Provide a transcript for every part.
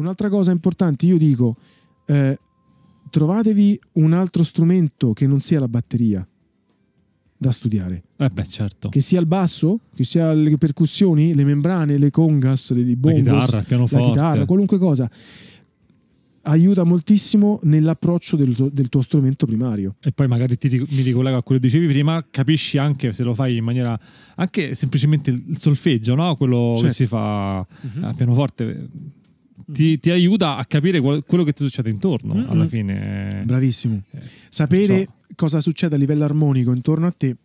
Un'altra cosa importante, io dico, eh, trovatevi un altro strumento che non sia la batteria da studiare. Eh beh, certo. Che sia il basso, che sia le percussioni, le membrane, le congas, le bongos, la chitarra, il pianoforte. La chitarra, qualunque cosa. Aiuta moltissimo nell'approccio del tuo, del tuo strumento primario. E poi magari ti, mi ricollego a quello che dicevi prima, capisci anche se lo fai in maniera anche semplicemente il solfeggio, no? quello certo. che si fa uh-huh. Mhm. a pianoforte ti, mhm. ti aiuta a capire qual, quello che ti succede intorno mm-hmm. alla fine. Bravissimo. Eh, Sapere so. cosa succede a livello armonico intorno a te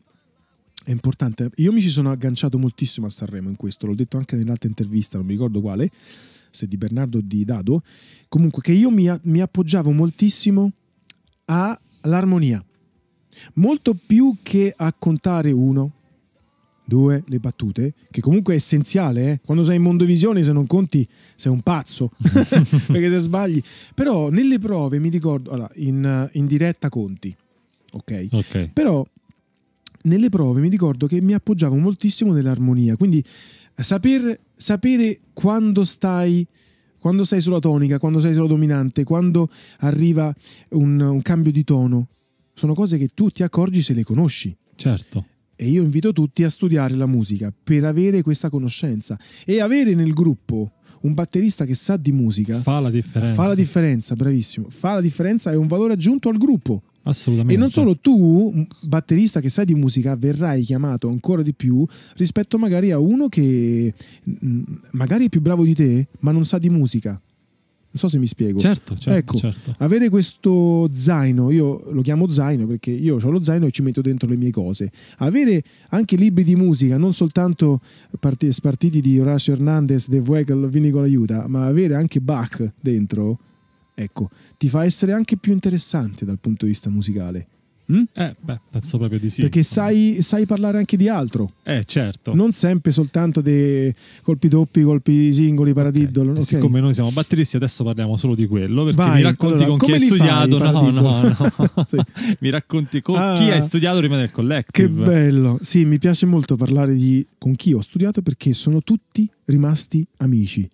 è importante. Io mi ci sono agganciato moltissimo a Sanremo in questo, l'ho detto anche nell'altra intervista, non mi ricordo quale, se di Bernardo o di Dado. Comunque, che io mi, mi appoggiavo moltissimo all'armonia, molto più che a contare uno, Due, le battute, che comunque è essenziale. Eh? Quando sei in mondovisione, se non conti, sei un pazzo, perché se sbagli. Però nelle prove mi ricordo, allora, in, in diretta conti, ok? Però nelle prove mi ricordo che mi appoggiavo moltissimo nell'armonia, quindi saper, sapere quando stai, quando sei sulla tonica, quando sei sulla dominante, quando arriva un, un, cambio di tono, sono cose che tu ti accorgi se le conosci. Certo. E io invito tutti a studiare la musica per avere questa conoscenza e avere nel gruppo un batterista che sa di musica fa la differenza. Fa la differenza, bravissimo. Fa la differenza è un valore aggiunto al gruppo. Assolutamente. E non solo tu, batterista che sai di musica, verrai chiamato ancora di più rispetto magari a uno che mm, magari è più bravo di te, ma non sa di musica. Non so se mi spiego. Certo, certo, ecco, certo. Avere questo zaino, io lo chiamo zaino perché io ho lo zaino e ci metto dentro le mie cose. Avere anche libri di musica, non soltanto spartiti di Horacio Hernandez, De Vuegel, Vini con l'aiuta, ma avere anche Bach dentro, ecco, ti fa essere anche più interessante dal punto di vista musicale. Mm? Eh, beh, penso proprio di sì. Perché sai, sai, parlare anche di altro. Eh, certo. Non sempre soltanto dei colpi doppi, colpi singoli, paradiddolo. Okay. Okay. Siccome noi siamo batteristi, adesso parliamo solo di quello. Perché Vai, mi racconti allora, con chi hai studiato. Fai, no, no, no. sì. Mi racconti con ah, chi hai studiato prima del collective. Che bello. Sì, mi piace molto parlare di con chi ho studiato perché sono tutti rimasti amici.